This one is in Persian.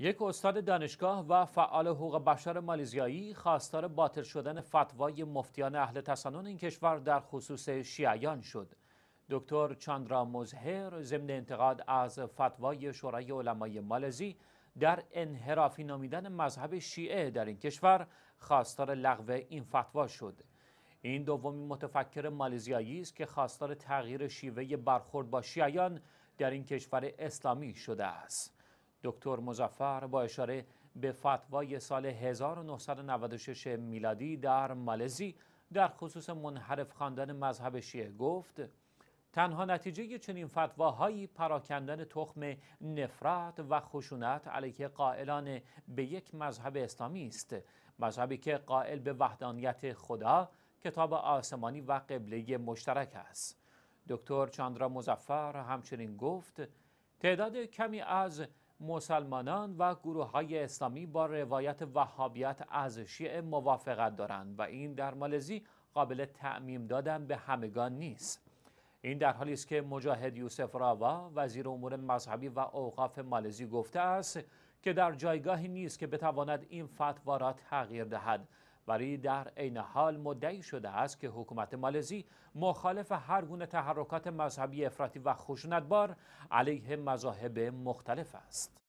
یک استاد دانشگاه و فعال حقوق بشر مالیزیایی خواستار باطل شدن فتوای مفتیان اهل تسنن این کشور در خصوص شیعیان شد. دکتر چاندرا مزهر ضمن انتقاد از فتوای شورای علمای مالزی در انحرافی نامیدن مذهب شیعه در این کشور خواستار لغو این فتوا شد. این دومین متفکر مالزیایی است که خواستار تغییر شیوه برخورد با شیعیان در این کشور اسلامی شده است. دکتر مزفر با اشاره به فتوای سال 1996 میلادی در مالزی در خصوص منحرف خواندن مذهب شیعه گفت تنها نتیجه چنین فتواهایی پراکندن تخم نفرت و خشونت علیه قائلان به یک مذهب اسلامی است مذهبی که قائل به وحدانیت خدا کتاب آسمانی و قبله مشترک است دکتر چاندرا مزفر همچنین گفت تعداد کمی از مسلمانان و گروه های اسلامی با روایت وهابیت از شیعه موافقت دارند و این در مالزی قابل تعمیم دادن به همگان نیست این در حالی است که مجاهد یوسف راوا وزیر امور مذهبی و اوقاف مالزی گفته است که در جایگاهی نیست که بتواند این فتوا را تغییر دهد ولی در عین حال مدعی شده است که حکومت مالزی مخالف هر گونه تحرکات مذهبی افراطی و خشونتبار علیه مذاهب مختلف است